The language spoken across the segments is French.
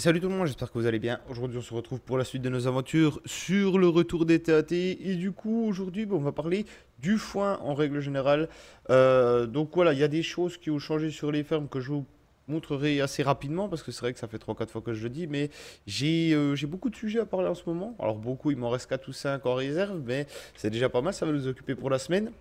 salut tout le monde, j'espère que vous allez bien. Aujourd'hui, on se retrouve pour la suite de nos aventures sur le retour des TAT. Et du coup, aujourd'hui, bah, on va parler du foin en règle générale. Euh, donc voilà, il y a des choses qui ont changé sur les fermes que je vous montrerai assez rapidement parce que c'est vrai que ça fait 3-4 fois que je le dis, mais euh, j'ai beaucoup de sujets à parler en ce moment. Alors beaucoup, il m'en reste 4 ou 5 en réserve, mais c'est déjà pas mal, ça va nous occuper pour la semaine.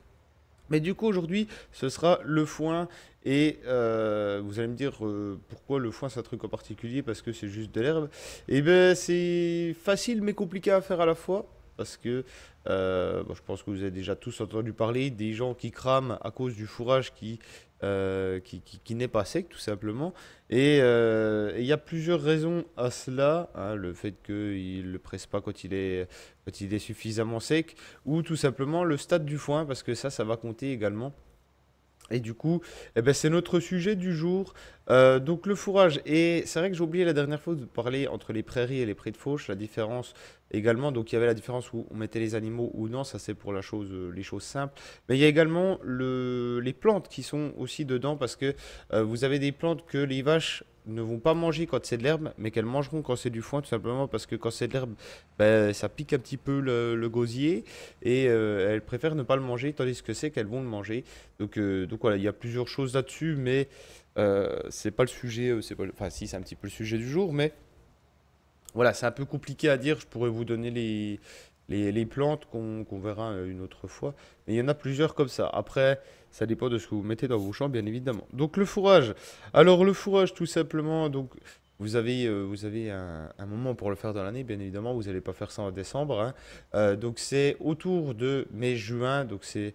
Mais du coup, aujourd'hui, ce sera le foin. Et euh, vous allez me dire euh, pourquoi le foin, c'est un truc en particulier, parce que c'est juste de l'herbe. Et eh bien, c'est facile mais compliqué à faire à la fois parce que euh, bah, je pense que vous avez déjà tous entendu parler des gens qui crament à cause du fourrage qui, euh, qui, n'est pas sec tout simplement. Euh, et il y a plusieurs raisons à cela, hein, le fait qu'il ne le presse pas quand il, est, quand il est suffisamment sec, ou tout simplement le stade du foin, parce que ça, ça va compter également. Et du coup, eh ben, c'est notre sujet du jour. Euh, donc le fourrage, et c'est vrai que j'ai oublié la dernière fois de parler entre les prairies et les prés de fauche, la différence également, donc il y avait la différence où on mettait les animaux ou non, ça c'est pour la chose, euh, les choses simples, mais il y a également les plantes qui sont aussi dedans, parce que euh, vous avez des plantes que les vaches ne vont pas manger quand c'est de l'herbe, mais qu'elles mangeront quand c'est du foin, tout simplement parce que quand c'est de l'herbe, ben, ça pique un petit peu le, gosier et euh, elles préfèrent ne pas le manger, tandis que c'est qu'elles vont le manger. Donc, euh, donc voilà, il y a plusieurs choses là-dessus, mais euh, c'est pas le sujet, c'est enfin si, c'est un petit peu le sujet du jour, mais voilà, c'est un peu compliqué à dire. Je pourrais vous donner les, les, plantes qu'on verra euh, une autre fois. Mais il y en a plusieurs comme ça. Après, ça dépend de ce que vous mettez dans vos champs, bien évidemment. Donc le fourrage. Alors le fourrage, tout simplement, donc vous avez, euh, vous avez un, moment pour le faire dans l'année, bien évidemment, vous n'allez pas faire ça en décembre. Hein. Euh, donc c'est autour de mai-juin. Donc c'est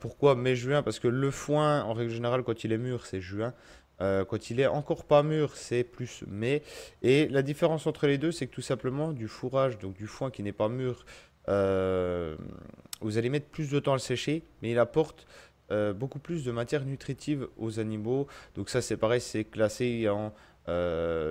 pourquoi mai-juin Parce que le foin, en règle générale, quand il est mûr, c'est juin. Euh, quand il est encore pas mûr, c'est plus mais. Et la différence entre les deux, c'est que tout simplement, du fourrage, donc du foin qui n'est pas mûr, euh, vous allez mettre plus de temps à le sécher, mais il apporte euh, beaucoup plus de matière nutritive aux animaux. Donc ça, c'est pareil, c'est classé en...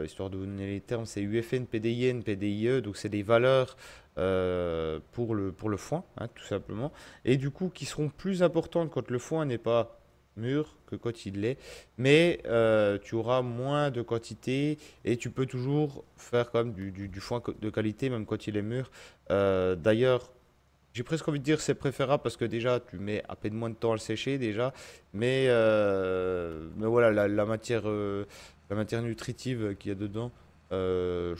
histoire de donner les termes, c'est UFN, PDIN, PDIE, donc c'est des valeurs pour, le, pour le foin, hein, tout simplement, et du coup qui seront plus importantes quand le foin n'est pas mûr que quand il est, Mais euh, tu auras moins de quantité et tu peux toujours faire quand du, foin de qualité, même quand il est mûr. Euh, d'ailleurs, j'ai presque envie de dire c'est préférable parce que déjà tu mets à peine moins de temps à le sécher déjà, mais euh, mais voilà la, matière la matière nutritive qu'il y a dedans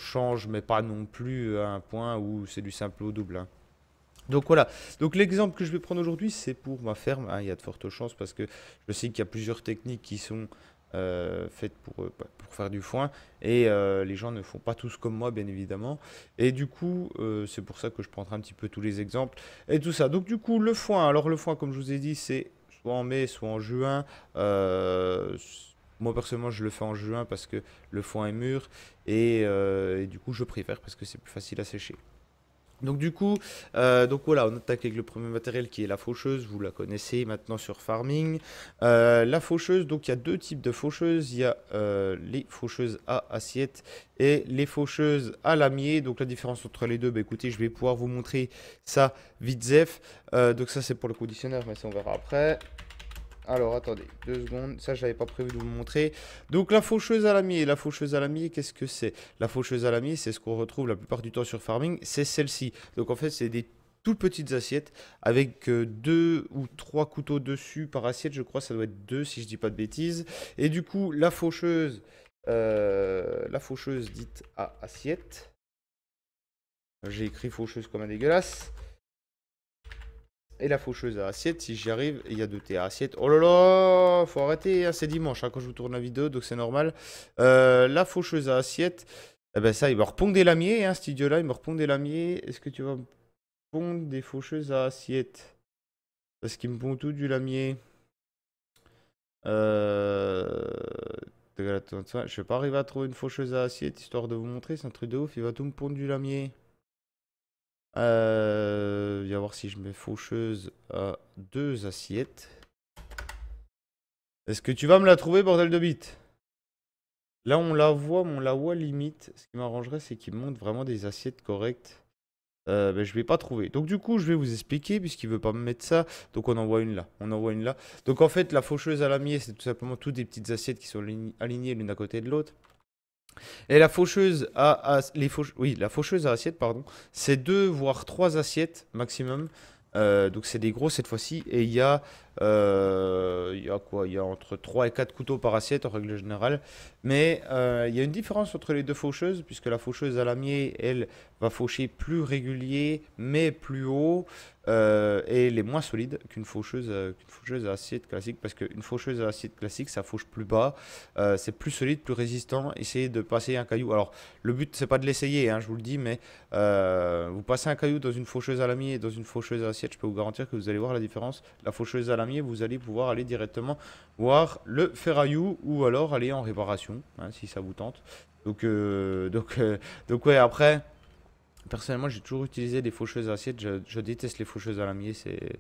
change mais pas non plus à un point où c'est du simple au double. Hein. Donc voilà, donc l'exemple que je vais prendre aujourd'hui, c'est pour ma ferme. Hein, il y a de fortes chances parce que je sais qu'il y a plusieurs techniques qui sont euh, faites pour, euh, bah, pour, faire du foin et euh, les gens ne font pas tous comme moi, bien évidemment. Et du coup, c'est pour ça que je prendrai un petit peu tous les exemples et tout ça. Donc du coup, le foin, alors le foin, comme je vous ai dit, c'est soit en mai, soit en juin. Moi personnellement, je le fais en juin parce que le foin est mûr et du coup, je préfère parce que c'est plus facile à sécher. Donc du coup, euh, donc voilà, on attaque avec le premier matériel qui est la faucheuse, vous la connaissez maintenant sur farming. Euh, la faucheuse, donc il y a deux types de faucheuses, il y a euh, les faucheuses à assiette et les faucheuses à lamier. Donc la différence entre les deux, bah, écoutez, je vais pouvoir vous montrer ça vite zef. donc ça c'est pour le conditionneur, mais ça on verra après. Alors, attendez, deux secondes. Ça, je pas prévu de vous montrer. Donc, la faucheuse à la La faucheuse à la qu'est-ce que c'est La faucheuse à la c'est ce qu'on retrouve la plupart du temps sur farming. C'est celle-ci. Donc, en fait, c'est des toutes petites assiettes avec euh, deux ou trois couteaux dessus par assiette. Je crois ça doit être deux, si je dis pas de bêtises. Et du coup, la faucheuse, euh, la faucheuse dite à assiette. J'ai écrit faucheuse comme un dégueulasse. Et la faucheuse à assiette, si j'y arrive, il y a deux t à assiette. Oh là là, faut arrêter, hein, c'est dimanche hein, quand je vous tourne la vidéo, donc c'est normal. Euh, la faucheuse à assiette, eh ben ça, il me repond des lamiers, hein, cet idiot-là, il me repond des lamiers. Est-ce que tu vas me pondre des faucheuses à assiette Parce qu'il me pond tout du lamier. Euh... Je vais pas arriver à trouver une faucheuse à assiette, histoire de vous montrer, c'est un truc de ouf, il va tout me pondre du lamier. Euh, voir si je mets faucheuse à euh, deux assiettes. Est-ce que tu vas me la trouver, bordel de bite Là, on la voit, mais on la voit limite. Ce qui m'arrangerait, c'est qu'il montre vraiment des assiettes correctes. Mais euh, ben, je vais pas trouver. Donc du coup, je vais vous expliquer, puisqu'il ne veut pas me mettre ça. Donc on envoie une là, on envoie une là. Donc en fait, la faucheuse à la miette, c'est tout simplement toutes des petites assiettes qui sont alignées l'une à côté de l'autre. Et la faucheuse à, les oui, la faucheuse à assiette, pardon, c'est deux voire trois assiettes maximum. Euh, donc c'est des gros cette fois-ci. Et il y a euh, il y a quoi Il y a entre 3 et 4 couteaux par assiette en règle générale. Mais euh, il y a une différence entre les deux faucheuses, puisque la faucheuse à lamier, elle, va faucher plus régulier, mais plus haut. Euh, et et est moins solide qu'une faucheuse, faucheuse à assiette classique, parce qu'une faucheuse à assiette classique, ça fauche plus bas, c'est plus solide, plus résistant. Essayez de passer un caillou. Alors, le but, c'est pas de l'essayer, hein, je vous le dis, mais vous passez un caillou dans une faucheuse à lamier et dans une faucheuse à assiette, je peux vous garantir que vous allez voir la différence. La faucheuse à lamier, vous allez pouvoir aller directement voir le ferraillou ou alors aller en réparation, hein, si ça vous tente. Donc, euh, donc, euh, donc ouais, après, personnellement, j'ai toujours utilisé des faucheuses assiettes. Je, je déteste les faucheuses à lamier, c'est...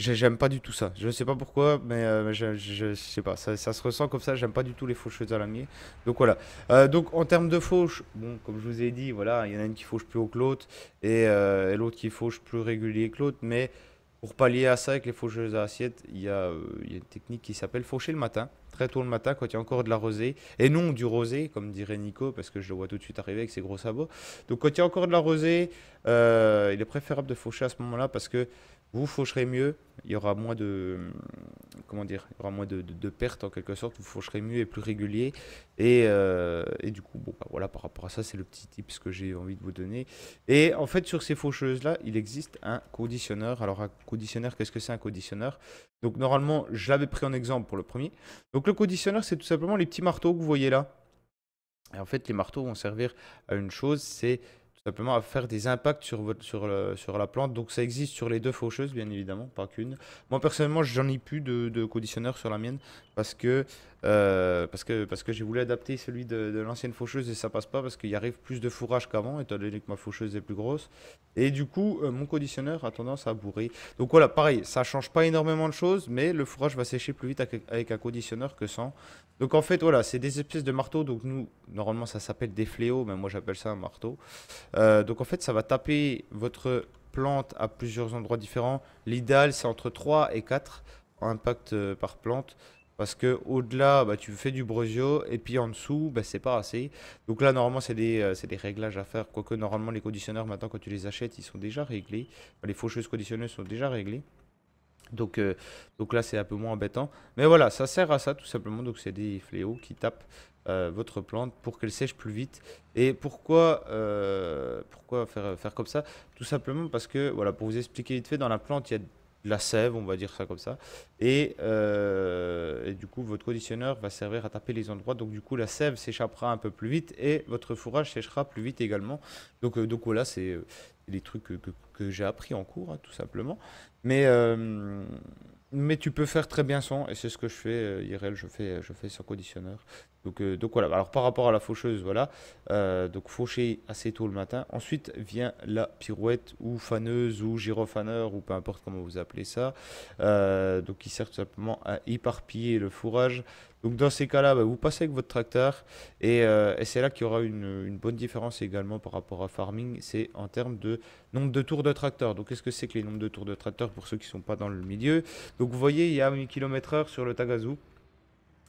J'aime pas du tout ça. Je sais pas pourquoi, mais euh, je, sais pas. Ça, se ressent comme ça. J'aime pas du tout les faucheuses à lamier. Donc voilà. donc en termes de fauche, bon, comme je vous ai dit, voilà, il y en a une qui fauche plus haut que l'autre et, et l'autre qui fauche plus régulier que l'autre. Mais pour pallier à ça avec les faucheuses à assiette, euh, il y, a une technique qui s'appelle faucher le matin, très tôt le matin quand il y a encore de la rosée, et non du rosé, comme dirait Nico, parce que je le vois tout de suite arriver avec ses gros sabots. Donc quand il y a encore de la rosée, euh, il est préférable de faucher à ce moment-là parce que vous faucherez mieux, il y aura moins de comment dire, il y aura moins de, pertes en quelque sorte, vous faucherez mieux et plus régulier. Et, euh, du coup, bon, bah, voilà, par rapport à ça, c'est le petit tip que j'ai envie de vous donner. Et en fait, sur ces faucheuses là, il existe un conditionneur. Alors un conditionneur, qu'est-ce que c'est un conditionneur Donc normalement, je l'avais pris en exemple pour le premier. Donc le conditionneur, c'est tout simplement les petits marteaux que vous voyez là. Et en fait, les marteaux vont servir à une chose, c'est simplement à faire des impacts sur, votre, sur, sur la plante. Donc ça existe sur les deux faucheuses, bien évidemment, pas qu'une. Moi personnellement, j'en ai plus de, de conditionneur sur la mienne parce que euh, parce que, parce que j'ai voulu adapter celui de, l'ancienne faucheuse et ça passe pas parce qu'il y arrive plus de fourrage qu'avant, étant donné que ma faucheuse est plus grosse. Et du coup, euh, mon conditionneur a tendance à bourrer. Donc voilà, pareil, ça change pas énormément de choses, mais le fourrage va sécher plus vite avec, un conditionneur que sans. Donc en fait, voilà, c'est des espèces de marteaux. Donc nous, normalement, ça s'appelle des fléaux, mais moi j'appelle ça un marteau. Euh, donc en fait, ça va taper votre plante à plusieurs endroits différents. L'idéal, c'est entre 3 et 4 impacts par plante. Parce que au-delà, bah, tu fais du brosio et puis en dessous, bah, c'est pas assez. Donc là, normalement, euh, c'est des, réglages à faire. Quoique, normalement, les conditionneurs, maintenant, quand tu les achètes, ils sont déjà réglés. les faucheuses conditionneuses sont déjà réglées. Euh, donc, là, c'est un peu moins embêtant. Mais voilà, ça sert à ça, tout simplement. Donc, c'est des fléaux qui tapent euh, votre plante pour qu'elle sèche plus vite. Et pourquoi, faire, faire comme ça Tout simplement parce que, voilà, pour vous expliquer vite fait, dans la plante, il y a la sève, on va dire ça comme ça. Euh, et, du coup, votre conditionneur va servir à taper les endroits. Donc du coup, la sève s'échappera un peu plus vite et votre fourrage séchera plus vite également. Donc, euh, voilà, c'est euh, les trucs que, j'ai appris en cours, hein, tout simplement. Mais, mais tu peux faire très bien sans, et c'est ce que je fais, IRL, je fais, je fais sans conditionneur. Donc, euh, donc, voilà, alors par rapport à la faucheuse, voilà, euh, donc faucher assez tôt le matin. Ensuite vient la pirouette ou faneuse ou gyrofaneur ou peu importe comment vous appelez ça, euh, donc qui sert tout simplement à éparpiller le fourrage. Donc dans ces cas-là, bah, vous passez avec votre tracteur et, c'est là qu'il y aura une, bonne différence également par rapport à farming, c'est en termes de nombre de tours de tracteur. Donc qu'est-ce que c'est que les nombres de tours de tracteur pour ceux qui ne sont pas dans le milieu Donc vous voyez, il y a 1000 km/h sur le Tagazu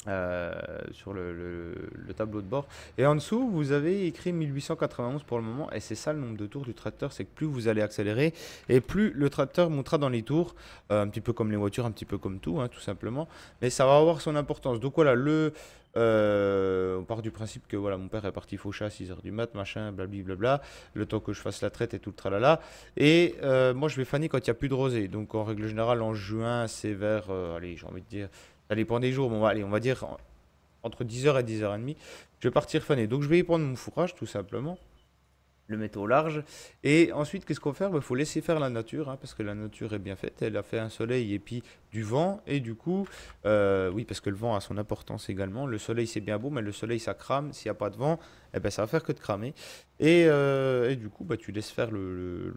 euh, sur le, tableau de bord. Et en dessous, vous avez écrit 1891 pour le moment, et c'est ça le nombre de tours du tracteur, c'est que plus vous allez accélérer, et plus le tracteur montera dans les tours, euh, un petit peu comme les voitures, un petit peu comme tout, hein, tout simplement, mais ça va avoir son importance. Donc voilà, le, euh, on part du principe que voilà, mon père est parti faucher à 6h du mat, machin, blablabla, le temps que je fasse la traite et tout le tralala. Et moi, je vais faner quand il n'y a plus de rosée. Donc, en règle générale, en juin, c'est vers, allez, j'ai envie de dire, ça dépend des jours, bon on va, on va dire entre 10h et 10h30. Je vais partir faner. Donc je vais y prendre mon fourrage, tout simplement le mettre au large. Et ensuite, qu'est-ce qu'on fait Il bah, faut laisser faire la nature, hein, parce que la nature est bien faite. Elle a fait un soleil et puis du vent. Et du coup, euh, oui, parce que le vent a son importance également. Le soleil, c'est bien beau, mais le soleil, ça crame. S'il n'y a pas de vent, et eh ben, ça va faire que de cramer. Et, euh, du coup, bah, tu laisses faire le,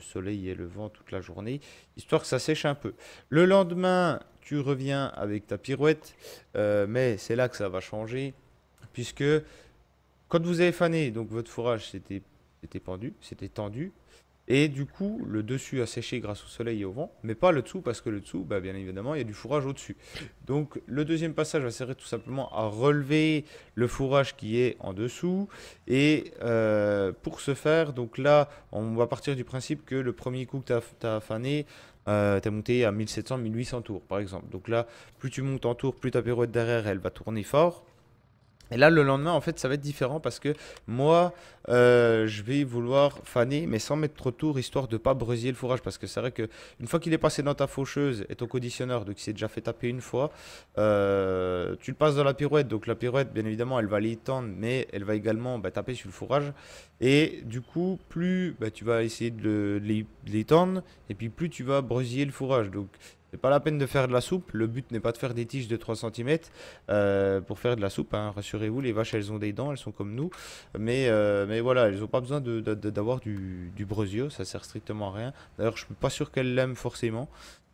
soleil et le vent toute la journée, histoire que ça sèche un peu. Le lendemain, tu reviens avec ta pirouette, euh, mais c'est là que ça va changer, puisque quand vous avez fané, donc votre fourrage, c'était c'était pendu, c'était tendu. Et du coup, le dessus a séché grâce au soleil et au vent, mais pas le dessous, parce que le dessous, bah, bien évidemment, il y a du fourrage au-dessus. Donc le deuxième passage va servir tout simplement à relever le fourrage qui est en dessous. Et euh, pour ce faire, donc là, on va partir du principe que le premier coup que tu as, fané, euh, tu as monté à 1700-1800 tours, par exemple. Donc là, plus tu montes en tours, plus ta pirouette derrière, elle va tourner fort. Et là, le lendemain, en fait, ça va être différent parce que moi, euh, je vais vouloir faner, mais sans mettre trop de tour, histoire de pas brûler le fourrage. Parce que c'est vrai que une fois qu'il est passé dans ta faucheuse et ton conditionneur, donc il s'est déjà fait taper une fois, euh, tu le passes dans la pirouette. Donc la pirouette, bien évidemment, elle va l'étendre, mais elle va également bah, taper sur le fourrage. Et du coup, plus bah, tu vas essayer de l'étendre, et puis plus tu vas brûler le fourrage. Donc c'est pas la peine de faire de la soupe. Le but n'est pas de faire des tiges de 3 cm euh, pour faire de la soupe. Hein. Rassurez-vous, les vaches, elles ont des dents, elles sont comme nous. Mais, euh, mais voilà, elles n'ont pas besoin d'avoir du, du Ça sert strictement à rien. D'ailleurs, je ne suis pas sûr qu'elles l'aiment forcément.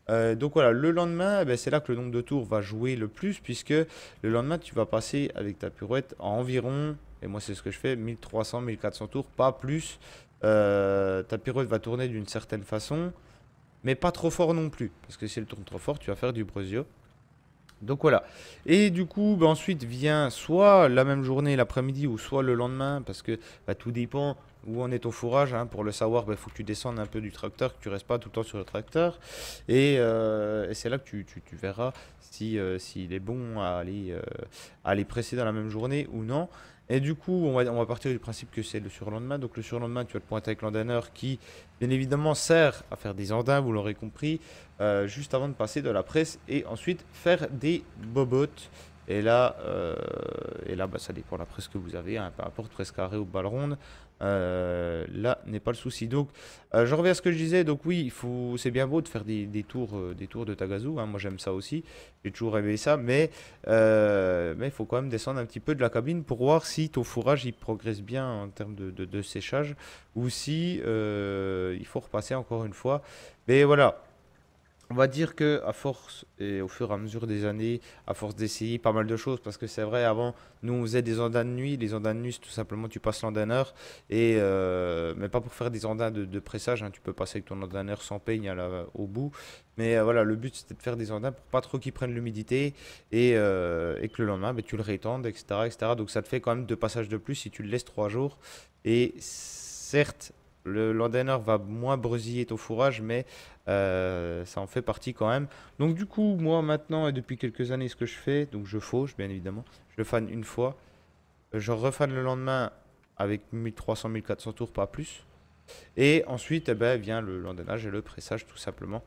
Euh, donc voilà, le lendemain, eh ben, c'est là que le nombre de tours va jouer le plus, puisque le lendemain, tu vas passer avec ta pirouette à environ, et moi c'est ce que je fais, 1300, 1400 tours, pas plus. ta pirouette va tourner d'une certaine façon mais pas trop fort non plus. Parce que si elle tourne trop fort, tu vas faire du brosio. Donc voilà. Et du coup, bah, ensuite vient soit la même journée, l'après-midi, ou soit le lendemain, parce que bah, tout dépend où on est au fourrage. Hein. Pour le savoir, il bah, faut que tu descendes un peu du tracteur, que tu restes pas tout le temps sur le tracteur. Et, euh, c'est là que tu, verras euh, s'il si, est bon à aller, euh, aller presser dans la même journée ou non. Et du coup, on va, partir du principe que c'est le surlendemain. Donc le surlendemain, tu as le point avec l'andaneur qui, bien évidemment, sert à faire des andins, vous l'aurez compris, euh, juste avant de passer de la presse et ensuite faire des bobotes. Et là, euh, et là bah, ça dépend de la presse que vous avez, hein, peu importe, presse carrée ou balle ronde. Euh, là n'est pas le souci. Donc, euh, je reviens à ce que je disais. Donc oui, il c'est bien beau de faire des, tours, euh, des tours de Tagazu. Hein. moi, j'aime ça aussi. J'ai toujours aimé ça, mais mais il faut quand même descendre un petit peu de la cabine pour voir si ton fourrage il progresse bien en termes de séchage ou si il faut repasser encore une fois. Mais voilà on va dire que à force et au fur et à mesure des années, à force d'essayer pas mal de choses, parce que c'est vrai, avant, nous on faisait des andins de nuit. Les andins de nuit, tout simplement tu passes l'andaneur, et euh, mais pas pour faire des andins de, pressage. Hein. tu peux passer avec ton andaneur sans peigne à la, au bout. Mais euh, voilà, le but c'était de faire des andins pour pas trop qu'ils prennent l'humidité et, euh, que le lendemain, ben, tu le rétendes, etc., etc. Donc ça te fait quand même deux passages de plus si tu le laisses trois jours. Et certes, le va moins brusiller ton fourrage, mais euh, ça en fait partie quand même. Donc du coup, moi maintenant et depuis quelques années, ce que je fais, donc je fauche bien évidemment, je fan une fois, je refane le lendemain avec 1300, 1400 tours, pas plus. Et ensuite, eh ben, vient le lendemain et le pressage tout simplement.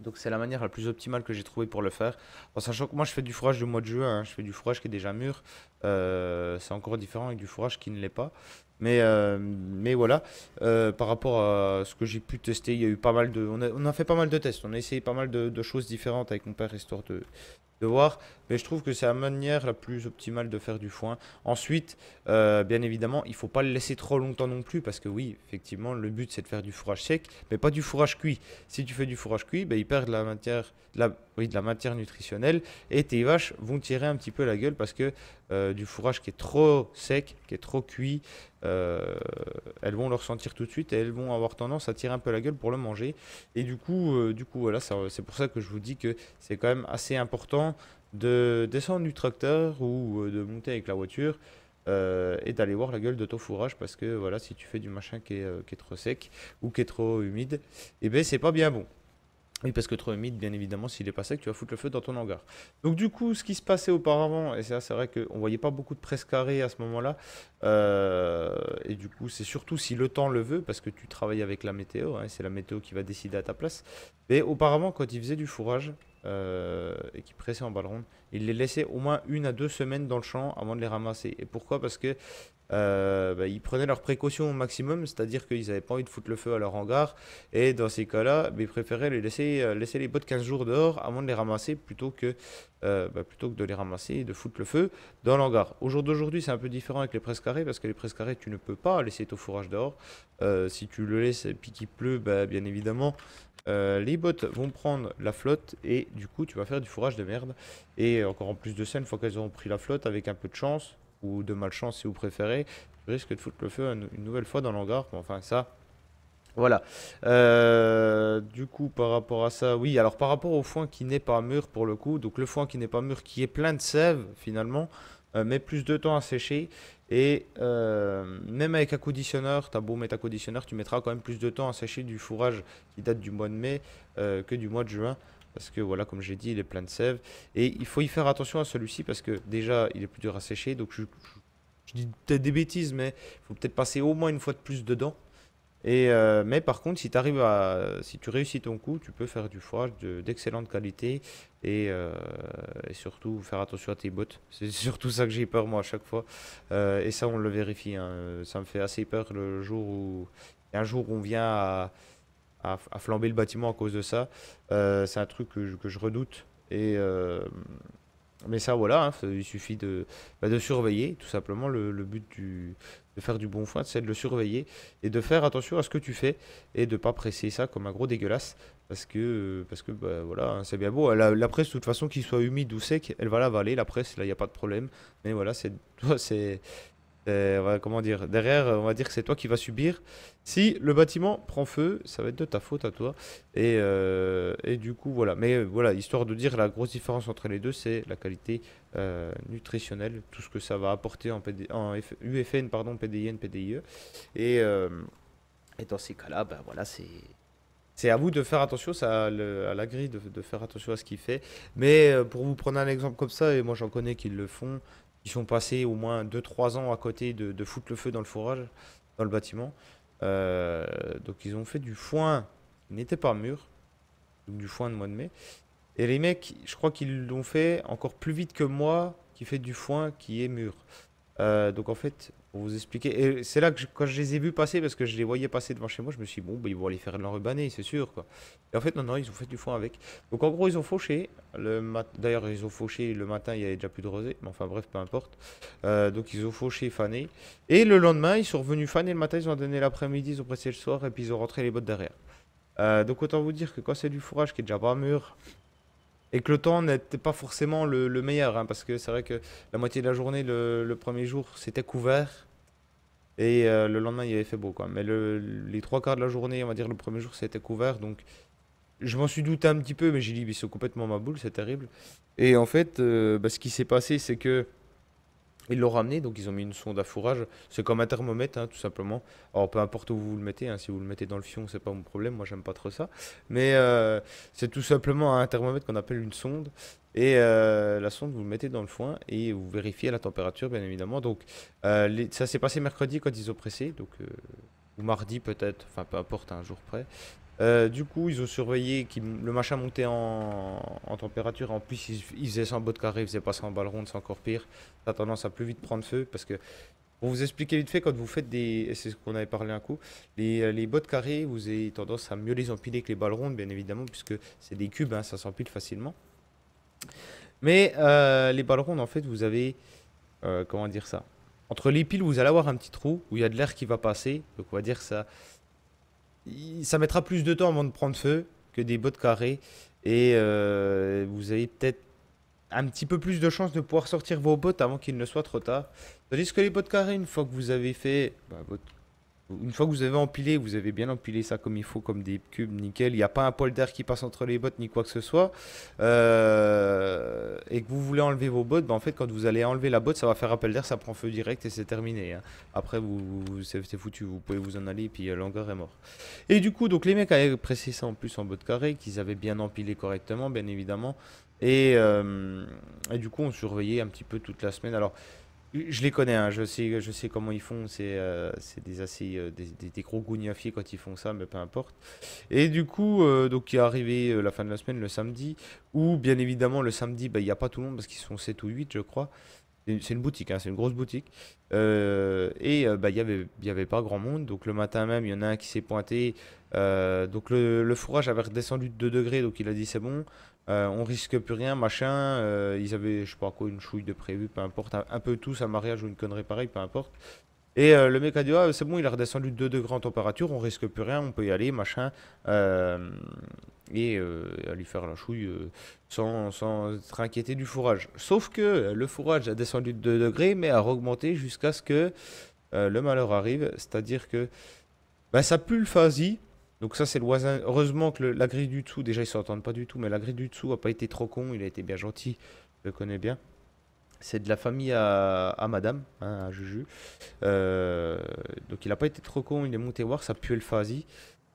Donc c'est la manière la plus optimale que j'ai trouvé pour le faire. En sachant que moi je fais du fourrage du mois de juin, hein. je fais du fourrage qui est déjà mûr. Euh, c'est encore différent avec du fourrage qui ne l'est pas. Mais, euh, mais voilà, euh, par rapport à ce que j'ai pu tester, il y a eu pas mal de. On a, fait pas mal de tests, on a essayé pas mal de choses différentes avec mon père, histoire de, de voir, mais je trouve que c'est la manière la plus optimale de faire du foin. Ensuite, euh, bien évidemment, il ne faut pas le laisser trop longtemps non plus, parce que oui, effectivement, le but c'est de faire du fourrage sec, mais pas du fourrage cuit. Si tu fais du fourrage cuit, ben, il perd de la matière, de la matière nutritionnelle, et tes vaches vont tirer un petit peu la gueule parce que euh, du fourrage qui est trop sec, qui est trop cuit, euh, elles vont le ressentir tout de suite et elles vont avoir tendance à tirer un peu la gueule pour le manger. Et du coup, euh, du coup voilà, c'est pour ça que je vous dis que c'est quand même assez important de descendre du tracteur ou de monter avec la voiture. et d'aller voir la gueule de ton fourrage parce que voilà si tu fais du machin qui est, trop sec ou qui est trop humide et eh ben c'est pas bien bon oui, parce que humide, bien évidemment, s'il est pas sec, tu vas foutre le feu dans ton hangar. Donc du coup, ce qui se passait auparavant, et c'est vrai qu'on voyait pas beaucoup de presse carrée à ce moment-là, euh, et du coup, c'est surtout si le temps le veut, parce que tu travailles avec la météo, hein, c'est la météo qui va décider à ta place. Mais auparavant, quand il faisait du fourrage euh, et qui pressait en ronde, il les laissait au moins une à deux semaines dans le champ avant de les ramasser. Et pourquoi Parce que euh, bah, ils prenaient leurs précautions au maximum, c'est-à-dire qu'ils n'avaient pas envie de foutre le feu à leur hangar, et dans ces cas-là, bah, ils préféraient les laisser, euh, laisser les bottes 15 jours dehors avant de les ramasser plutôt que, euh, bah, plutôt que de les ramasser et de foutre le feu dans l'hangar. Au d'aujourd'hui, c'est un peu différent avec les presse-carrés parce que les presse carrées, tu ne peux pas laisser ton fourrage dehors. si tu le laisses et qu'il pleut, bien évidemment, les bottes vont prendre la flotte et du coup tu vas faire du fourrage de merde. Et encore en plus de ça, une fois qu'elles auront pris la flotte, avec un peu de chance, ou de malchance si vous préférez, risque de foutre le feu une nouvelle fois dans l'hangar. enfin, ça, voilà. Euh, du coup, par rapport à ça, oui, alors par rapport au foin qui n'est pas mûr pour le coup, donc le foin qui n'est pas mûr, qui est plein de sève finalement, euh, met plus de temps à sécher. Et euh, même avec un conditionneur, t'as beau mettre un conditionneur, tu mettras quand même plus de temps à sécher du fourrage qui date du mois de mai que du mois de juin. Parce que voilà, comme j'ai dit, il est plein de sève. Et il faut y faire attention à celui-ci parce que déjà, il est plus dur à sécher. Donc je, dis peut-être des bêtises, mais il faut peut-être passer au moins une fois de plus dedans. Et euh, mais par contre, si, arrives à, si tu réussis ton coup, tu peux faire du foie d'excellente qualité euh, et, surtout faire attention à tes bottes. C'est surtout ça que j'ai peur moi à chaque fois. Euh, et ça, on le vérifie. Hein. Ça me fait assez peur le jour où un jour on vient à à, flamber le bâtiment à cause de ça. Euh, c'est un truc que je, redoute. Et, euh, mais ça, voilà, hein, il suffit bah, de, surveiller, tout simplement. Le, but du, de faire du bon foin, c'est de le surveiller et de faire attention à ce que tu fais et de pas presser ça comme un gros dégueulasse. Parce que, parce que bah, voilà, hein, c'est bien beau. La, la, presse, de toute façon, qu'il soit humide ou sec, elle va l'avaler. La presse, là, il n'y a pas de problème. Mais voilà, c'est Euh, comment dire Derrière, on va dire que c'est toi qui va subir. Si le bâtiment prend feu, ça va être de ta faute à toi. Et, euh, du coup, voilà. Mais euh, voilà, histoire de dire la grosse différence entre les deux, c'est la qualité nutritionnelle, tout ce que ça va apporter en, UFN, pardon, PDIN, PDIE. Et, et dans ces cas-là, ben voilà, c'est c'est à vous de faire attention ça, à la grille, de, de, faire attention à ce qu'il fait. Mais pour vous prendre un exemple comme ça, et moi j'en connais qui le font, ils sont passés au moins 2-3 ans à côté de, foutre le feu dans le forage, dans le bâtiment. Euh, donc ils ont fait du foin qui n'était pas mûr, du foin de mois de mai. Et les mecs, je crois qu'ils l'ont fait encore plus vite que moi, qui fait du foin qui est mûr. Euh, donc en fait, pour vous expliquer, et c'est là que quand je les ai vus passer, parce que je les voyais passer devant chez moi, je me suis bon, bah, ils vont aller faire de l'enrubané, c'est sûr, quoi. Et en fait, non, non, ils ont fait du foin avec. Donc en gros, ils ont fauché. Le D'ailleurs, ils ont fauché le matin, il y avait déjà plus de rosée, mais enfin bref, peu importe. Euh, donc ils ont fauché, fané. Et le lendemain, ils sont revenus faner le matin, ils ont donné l'après-midi, ils ont pressé le soir, et puis ils ont rentré les bottes derrière. Euh, donc autant vous dire que quand c'est du fourrage qui est déjà pas mûr, et que le temps n'était pas forcément le, meilleur, hein, parce que c'est vrai que la moitié de la journée, le, premier jour, c'était couvert, et euh, le lendemain, il avait fait beau. Quoi. Mais les trois quarts de la journée, on va dire le premier jour, c'était couvert, donc je m'en suis douté un petit peu, mais j'ai dit, c'est complètement ma boule, c'est terrible. Et en fait, euh, bah, ce qui s'est passé, c'est que ils l'ont ramené, donc ils ont mis une sonde à fourrage. C'est comme un thermomètre, hein, tout simplement. Alors peu importe où vous le mettez, hein, si vous le mettez dans le fion, c'est pas mon problème. Moi, j'aime pas trop ça. Mais euh, c'est tout simplement un thermomètre qu'on appelle une sonde. Et euh, la sonde, vous le mettez dans le foin et vous vérifiez la température, bien évidemment. Donc euh, ça s'est passé mercredi quand ils ont pressé, donc ou mardi peut-être, enfin peu importe, un jour près. Euh, du coup, ils ont surveillé, que le machin montait en, température. En plus, ils, ils faisaient sans bottes carrées, ils faisaient pas en balles rondes, c'est encore pire. Ça a tendance à plus vite prendre feu parce que, pour vous expliquer vite fait, quand vous faites des. C'est ce qu'on avait parlé un coup. Euh, les, bottes carrées, vous avez tendance à mieux les empiler que les balles rondes, bien évidemment, puisque c'est des cubes, hein, ça s'empile facilement. Mais euh, les balles rondes, en fait, vous avez. comment dire ça Entre les piles, vous allez avoir un petit trou où il y a de l'air qui va passer. Donc, on va dire ça ça mettra plus de temps avant de prendre feu que des bottes carrées. Et euh, vous avez peut-être un petit peu plus de chance de pouvoir sortir vos bottes avant qu'il ne soit trop tard. Tandis que les bottes carrées, une fois que vous avez fait bah, votre une fois que vous avez empilé, vous avez bien empilé ça comme il faut, comme des cubes, nickel. Il n'y a pas un poil d'air qui passe entre les bottes ni quoi que ce soit. Euh, et que vous voulez enlever vos bottes, ben, en fait, quand vous allez enlever la botte, ça va faire appel d'air, ça prend feu direct et c'est terminé. Hein. Après, vous, c'est foutu, vous pouvez vous en aller et puis euh, longueur est mort. Et du coup, donc les mecs avaient pressé ça en plus en botte carrée, qu'ils avaient bien empilé correctement, bien évidemment. Et, euh, et du coup, on surveillait un petit peu toute la semaine. Alors. Je les connais, hein, je, sais, je sais comment ils font. C'est euh, des assez euh, des, gros gougnafiers quand ils font ça, mais peu importe. Et du coup, euh, donc il est arrivé la fin de la semaine, le samedi, où bien évidemment le samedi, bah, il n'y a pas tout le monde parce qu'ils sont 7 ou 8, je crois. C'est une boutique, hein, c'est une grosse boutique. et bah, il bah, n'y avait, y avait pas grand monde. Donc le matin même, il y en a un qui s'est pointé. donc le, le, fourrage avait redescendu de 2 degrés, donc il a dit c'est bon. Euh, on risque plus rien, machin. Euh, ils avaient, je sais pas quoi, une chouille de prévu, peu importe. Un, peu tous, un mariage ou une connerie pareille, peu importe. Et euh, le mec a dit, ah, c'est bon, il a redescendu de 2 degrés en température, on risque plus rien, on peut y aller, machin. et à lui faire la chouille sans, sans être inquiété du fourrage. Sauf que le fourrage a descendu de 2 degrés, mais a augmenté jusqu'à ce que le malheur arrive. C'est-à-dire que bah, ça pue le donc ça, c'est le voisin. Heureusement que la grille du dessous, déjà, ils s'entendent pas du tout, mais la grille du dessous a pas été trop con, il a été bien gentil, je le connais bien. C'est de la famille à, madame, hein, à Juju. Euh, donc il n'a pas été trop con, il est monté voir, ça pue le phasie.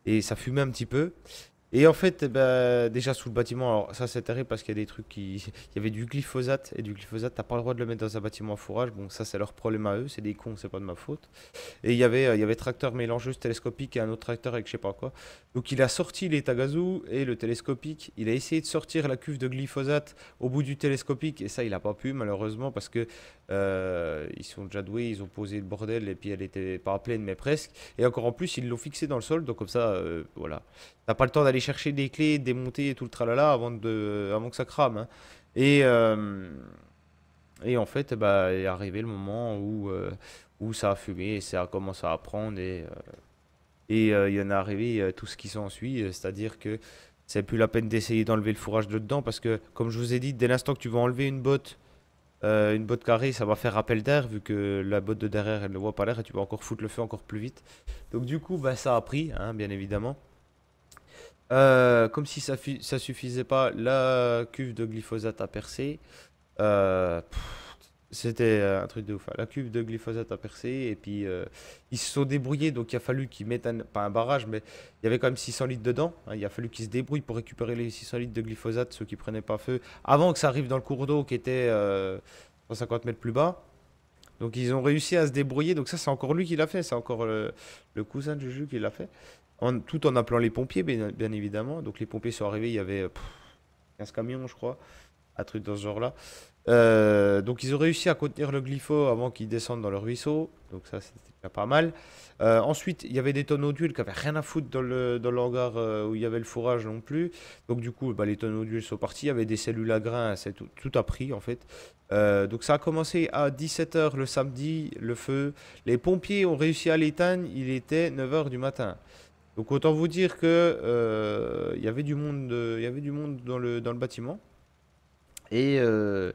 Et ça fumait un petit peu. Et en fait, bah, déjà sous le bâtiment, alors ça c'est terrible parce qu'il y a des trucs qui. Il y avait du glyphosate et du glyphosate, t'as pas le droit de le mettre dans un bâtiment à fourrage. Bon, ça c'est leur problème à eux, c'est des cons, c'est pas de ma faute. Et il y avait, euh, il y avait tracteur mélangeuse télescopique et un autre tracteur avec je sais pas quoi. Donc il a sorti les gazou et le télescopique. Il a essayé de sortir la cuve de glyphosate au bout du télescopique et ça il a pas pu malheureusement parce que euh, ils sont déjà doués, ils ont posé le bordel et puis elle était pas pleine mais presque. Et encore en plus, ils l'ont fixé dans le sol donc comme ça, euh, voilà. T'as pas le temps d'aller chercher des clés, démonter et tout le tralala avant, de, avant que ça crame. Hein. Et, euh, et en fait, bah, est arrivé le moment où, euh, où ça a fumé et ça a commencé à prendre. Et euh, il y en a arrivé tout ce qui s'ensuit, c'est-à-dire que c'est plus la peine d'essayer d'enlever le fourrage de dedans parce que, comme je vous ai dit, dès l'instant que tu vas enlever une botte. une botte carrée, ça va faire appel d'air vu que la botte de derrière elle ne voit pas l'air et tu vas encore foutre le feu encore plus vite. Donc, du coup, bah, ça a pris, hein, bien évidemment. Euh, comme si ça, ça suffisait pas, la cuve de glyphosate a percé. Euh, c'était un truc de ouf. Hein. La cuve de glyphosate a percé et puis euh, ils se sont débrouillés. Donc il a fallu qu'ils mettent un, pas un barrage, mais il y avait quand même 600 litres dedans. Hein. il a fallu qu'ils se débrouillent pour récupérer les 600 litres de glyphosate, ceux qui prenaient pas feu, avant que ça arrive dans le cours d'eau qui était 150 mètres plus bas. Donc ils ont réussi à se débrouiller. Donc ça, c'est encore lui qui l'a fait. C'est encore le, le cousin de Juju qui l'a fait tout en appelant les pompiers, bien, évidemment. Donc les pompiers sont arrivés, il y avait un 15 camions, je crois, un truc dans ce genre-là. Euh, donc ils ont réussi à contenir le glypho avant qu'ils descendent dans le ruisseau, donc ça c'était pas mal. Euh, ensuite il y avait des tonneaux d'huile qui n'avaient rien à foutre dans le, dans euh, où il y avait le fourrage non plus, donc du coup bah, les tonneaux d'huile sont partis, il y avait des cellules à grains, hein, c'est tout, tout, a pris en fait. donc ça a commencé à 17h le samedi, le feu, les pompiers ont réussi à l'éteindre, il était 9h du matin. Donc autant vous dire que euh, il y avait du monde, il y avait du monde dans le dans le bâtiment. Et euh,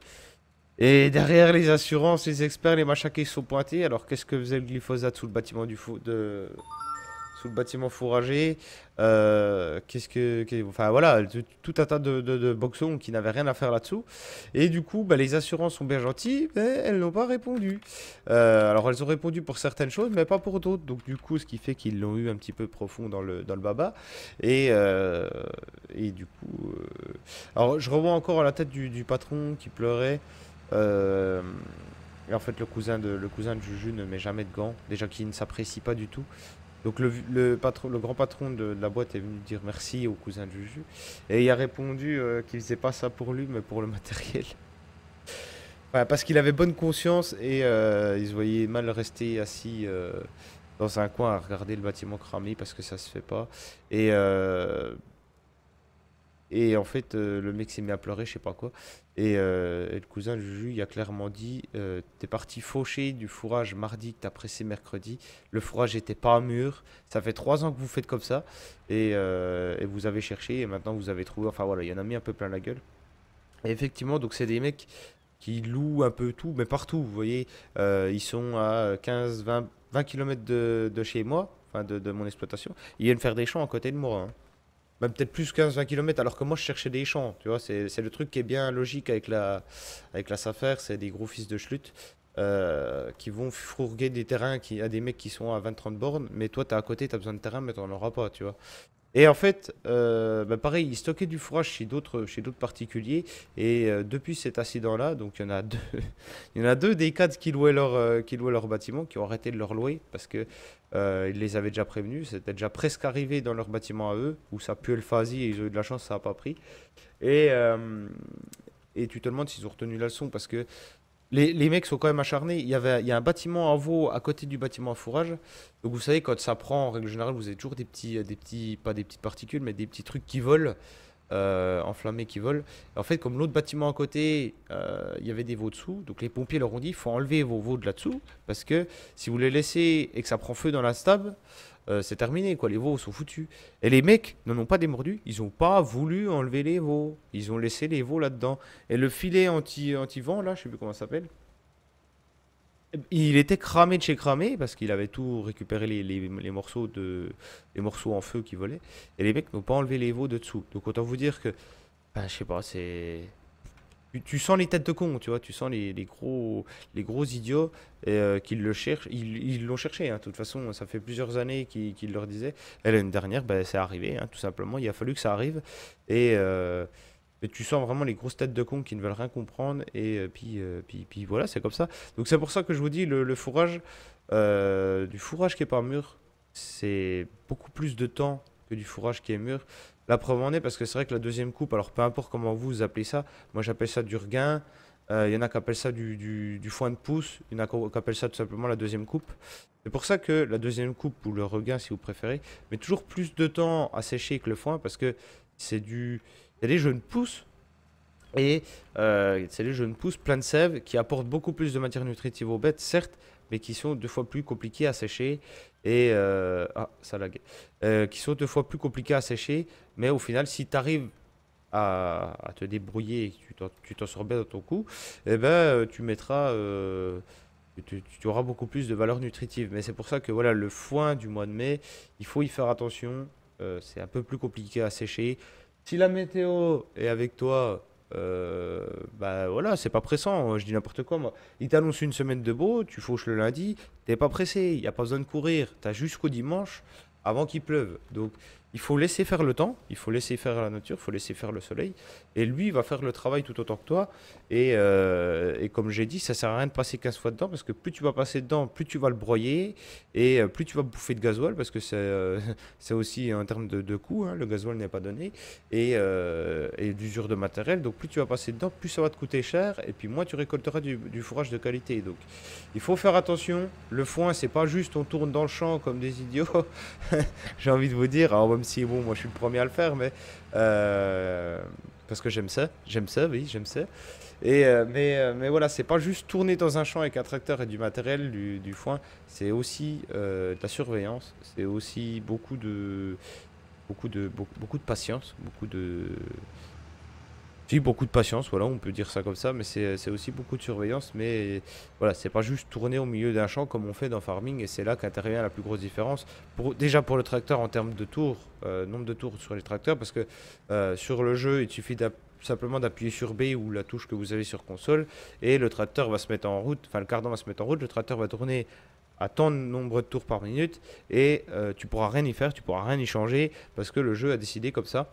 et derrière les assurances, les experts, les machins qui sont pointés. Alors qu'est-ce que faisait le glyphosate sous le bâtiment du fou de bâtiment fourragé. Euh, qu'est-ce que, enfin voilà, tout un tas de, boxons qui n'avaient rien à faire là-dessous. Et du coup, bah, les assurances sont bien gentilles, mais elles n'ont pas répondu. Euh, alors elles ont répondu pour certaines choses, mais pas pour d'autres. Donc du coup, ce qui fait qu'ils l'ont eu un petit peu profond dans le dans le baba. Et euh, et du coup, alors je revois encore à la tête du, patron qui pleurait. et en fait, le cousin de, le cousin de Juju ne met jamais de gants. Déjà qui ne s'apprécie pas du tout. Donc le, patron, le grand patron de, la boîte est venu dire merci au cousin de Juju. Et il a répondu qu'il euh, qu'il faisait pas ça pour lui, mais pour le matériel. parce qu'il avait bonne conscience et euh, il se voyait mal rester assis euh, dans un coin à regarder le bâtiment cramé parce que ça se fait pas. Et et en fait, euh, le mec s'est mis à pleurer, je sais pas quoi. Et, euh, le cousin Juju, il a clairement dit euh, T'es parti faucher du fourrage mardi que t'as pressé mercredi. Le fourrage était pas mûr. Ça fait trois ans que vous faites comme ça. Et, vous avez cherché et maintenant vous avez trouvé. Enfin voilà, il y en a mis un peu plein la gueule. Et effectivement, donc c'est des mecs qui louent un peu tout, mais partout. Vous voyez, ils sont à 15, 20, 20 km de, chez moi, enfin de, mon exploitation. Ils viennent faire des champs à côté de moi. Hein. Bah, peut-être plus 15-20 km, alors que moi je cherchais des champs, tu vois, c'est le truc qui est bien logique avec la, avec la c'est des gros fils de schlut euh, qui vont fourguer des terrains qui, a des mecs qui sont à 20-30 bornes, mais toi tu es à côté, tu as besoin de terrain, mais t'en auras pas, tu vois. Et en fait, euh, bah, pareil, ils stockaient du fourrage chez d'autres chez d'autres particuliers. Et euh, depuis cet accident-là, donc il y en a deux, il y en a deux des cadres qui louaient leur euh, qui louaient leur bâtiment, qui ont arrêté de leur louer parce que ils les avaient déjà prévenus. C'était déjà presque arrivé dans leur bâtiment à eux où ça puait le phasi et ils ont eu de la chance, ça n'a pas pris. Et et tu te demandes s'ils ont retenu la leçon parce que les, mecs sont quand même acharnés. Il y, avait, il y a un bâtiment à veau à côté du bâtiment à fourrage. Donc vous savez, quand ça prend, en règle générale, vous avez toujours des petits, euh, des petits pas des petites particules, mais des petits trucs qui volent, euh, enflammés qui volent. en fait, comme l'autre bâtiment à côté, euh, il y avait des veaux dessous. Donc les pompiers leur ont dit, il faut enlever vos veaux de là-dessous. Parce que si vous les laissez et que ça prend feu dans la stable, euh, c'est terminé, quoi. Les veaux sont foutus. Et les mecs n'en ont pas démordu. Ils n'ont pas voulu enlever les veaux. Ils ont laissé les veaux là-dedans. Et le filet anti-vent, là, je sais plus comment ça s'appelle. Il était cramé de chez cramé parce qu'il avait tout récupéré les, morceaux de les morceaux en feu qui volaient et les mecs n'ont pas enlevé les veaux de dessous. Donc autant vous dire que ben, je sais pas, c'est tu, sens les têtes de con, tu vois, tu sens les, gros, les gros idiots euh, qui le cherchent, ils l'ont cherché. Hein. De toute façon, ça fait plusieurs années qu'ils leur disaient. Et l'année dernière, bah, c'est arrivé, hein, tout simplement. Il a fallu que ça arrive. Euh, et tu sens vraiment les grosses têtes de con qui ne veulent rien comprendre. Et euh, puis, puis, voilà, c'est comme ça. Donc c'est pour ça que je vous dis, le, fourrage, du fourrage qui est pas mûr, c'est beaucoup plus de temps que du fourrage qui est mûr. La preuve en est parce que c'est vrai que la deuxième coupe, alors peu importe comment vous appelez ça, moi j'appelle ça du regain, il euh, y en a qui appellent ça du, foin de pouce, il y en a qui appellent ça tout simplement la deuxième coupe. C'est pour ça que la deuxième coupe, ou le regain si vous préférez, mais toujours plus de temps à sécher que le foin parce que c'est du... Il des jeunes pousses et euh, c'est les jeunes pousses plein de sève qui apportent beaucoup plus de matière nutritive aux bêtes, certes, mais qui sont deux fois plus compliqués à sécher et euh, ah, ça euh, qui sont deux fois plus compliqués à sécher, mais au final, si tu arrives à, te débrouiller et que tu t'en sors bien dans ton cou, eh ben, euh, tu mettras, tu, tu, auras beaucoup plus de valeur nutritive. Mais c'est pour ça que voilà, le foin du mois de mai, il faut y faire attention. c'est un peu plus compliqué à sécher. Si la météo est avec toi, ben bah voilà, c'est pas pressant, hein, je dis n'importe quoi moi. Il t'annonce une semaine de beau, tu fauches le lundi, t'es pas pressé, il n'y a pas besoin de courir, t'as jusqu'au dimanche avant qu'il pleuve. Donc il faut laisser faire le temps, il faut laisser faire la nature, il faut laisser faire le soleil. Et lui, va faire le travail tout autant que toi. Et, euh, comme j'ai dit, ça sert à rien de passer 15 fois dedans parce que plus tu vas passer dedans, plus tu vas le broyer et euh, plus tu vas bouffer de gasoil parce que c'est euh, aussi en termes de, coût. Hein, le gasoil n'est pas donné et, d'usure de matériel. Donc plus tu vas passer dedans, plus ça va te coûter cher et puis moins tu récolteras du, fourrage de qualité. Donc il faut faire attention. Le foin, c'est pas juste on tourne dans le champ comme des idiots. j'ai envie de vous dire. Ah, si bon, moi je suis le premier à le faire, mais euh, parce que j'aime ça, j'aime ça, oui, j'aime ça. Et euh, mais, euh, mais voilà, c'est pas juste tourner dans un champ avec un tracteur et du matériel, du, foin, c'est aussi la surveillance, c'est aussi beaucoup de beaucoup de beaucoup de patience, beaucoup de beaucoup de patience, voilà, on peut dire ça comme ça, mais c'est aussi beaucoup de surveillance. Mais voilà, c'est pas juste tourner au milieu d'un champ comme on fait dans farming, et c'est là qu'intervient la plus grosse différence. Pour, déjà pour le tracteur en termes de tours, euh, nombre de tours sur les tracteurs, parce que euh, sur le jeu, il suffit simplement d'appuyer sur B ou la touche que vous avez sur console, et le tracteur va se mettre en route, enfin le cardan va se mettre en route, le tracteur va tourner à tant de de tours par minute, et euh, tu pourras rien y faire, tu pourras rien y changer, parce que le jeu a décidé comme ça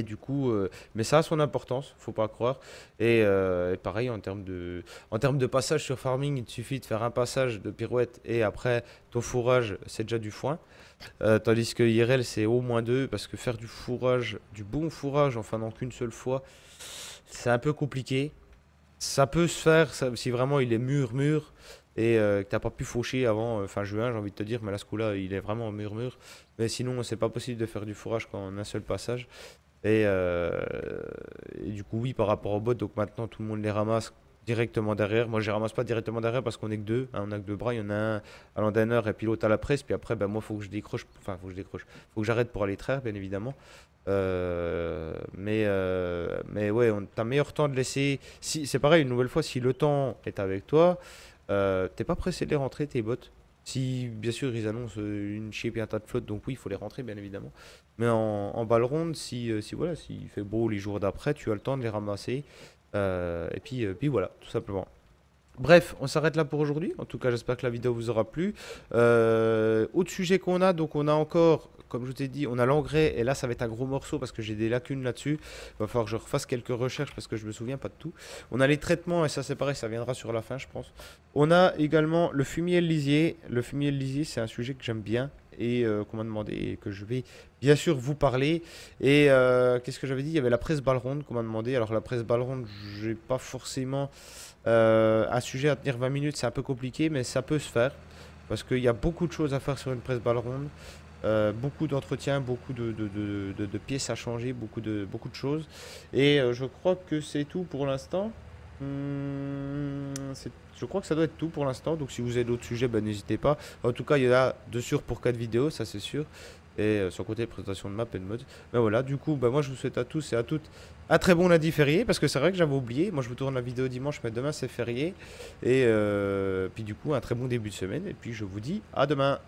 du coup, euh, mais ça a son importance, faut pas croire. Euh, et, pareil, en termes, de, en termes de passage sur farming, il suffit de faire un passage de pirouette et après, ton fourrage, c'est déjà du foin. Euh, tandis que IRL, c'est au moins deux, parce que faire du fourrage, du bon fourrage, enfin, donc qu'une seule fois, c'est un peu compliqué. Ça peut se faire si vraiment il est mûr, mûr, et que que t'as pas pu faucher avant fin juin, j'ai envie de te dire, mais là ce coup-là, il est vraiment murmure. Mais sinon, c'est pas possible de faire du fourrage qu'en un seul passage. Euh, et, du coup, oui, par rapport aux bottes, donc maintenant tout le monde les ramasse directement derrière. Moi, je les ramasse pas directement derrière parce qu'on est que deux. Hein, on a que deux bras. Il y en a un à l'endainer et puis l'autre à la presse. Puis après, ben, moi, faut que je décroche. Enfin, faut que je décroche. faut que j'arrête pour aller traire, bien évidemment. Euh, mais, euh, mais ouais, on meilleur temps de laisser. Si, c'est pareil, une nouvelle fois, si le temps est avec toi, t'es pas pressé de les rentrer, tes bottes. Si, bien sûr, ils annoncent euh, une chip et un tas de flotte, donc oui, il faut les rentrer, bien évidemment. Mais en, balle ronde, si, euh, si voilà, s'il fait beau les jours d'après, tu as le temps de les ramasser. Euh, et puis, puis voilà, tout simplement. Bref, on s'arrête là pour aujourd'hui. En tout cas, j'espère que la vidéo vous aura plu. autre sujet qu'on a, donc on a encore comme je ai dit, on a l'engrais et là, ça va être un gros morceau parce que j'ai des lacunes là-dessus. Il va falloir que je refasse quelques recherches parce que je me souviens pas de tout. On a les traitements et ça, c'est pareil, ça viendra sur la fin, je pense. On a également le fumier lisier. Le fumier lisier, c'est un sujet que j'aime bien et euh, qu'on m'a demandé et que je vais bien sûr vous parler. Et euh, qu'est-ce que j'avais dit Il y avait la presse ronde qu'on m'a demandé. Alors la presse balle je j'ai pas forcément euh, un sujet à tenir 20 minutes, c'est un peu compliqué, mais ça peut se faire parce qu'il y a beaucoup de choses à faire sur une presse ronde. Euh, beaucoup d'entretiens, beaucoup de, pièces à changer, beaucoup de, beaucoup de choses. Et euh, je crois que c'est tout pour l'instant. Hmm, je crois que ça doit être tout pour l'instant. Donc si vous avez d'autres sujets, ben, n'hésitez pas. En tout cas, il y en a deux sûr pour quatre vidéos, ça c'est sûr. Et euh, sur le côté présentation de map et de mode. Ben voilà, du coup, ben, moi je vous souhaite à tous et à toutes un très bon lundi férié. Parce que c'est vrai que j'avais oublié. Moi je vous tourne la vidéo dimanche, mais demain c'est férié. Et puis du coup, un très bon début de semaine. Et puis je vous dis à demain.